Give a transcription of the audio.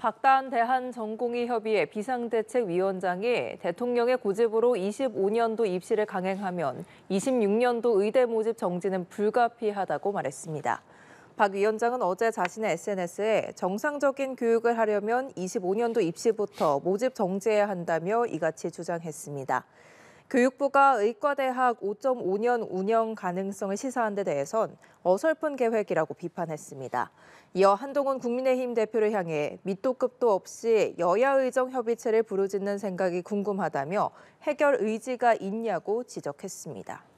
박단 대한전공의협의회 비상대책위원장이 대통령의 고집으로 25년도 입시를 강행하면 26년도 의대 모집 정지는 불가피하다고 말했습니다. 박 위원장은 어제 자신의 SNS에 정상적인 교육을 하려면 25년도 입시부터 모집 정지해야 한다며 이같이 주장했습니다. 교육부가 의과대학 5.5년 운영 가능성을 시사한 데 대해선 어설픈 계획이라고 비판했습니다. 이어 한동훈 국민의힘 대표를 향해 밑도 끝도 없이 여야 의정 협의체를 부르짖는 생각이 궁금하다며 해결 의지가 있냐고 지적했습니다.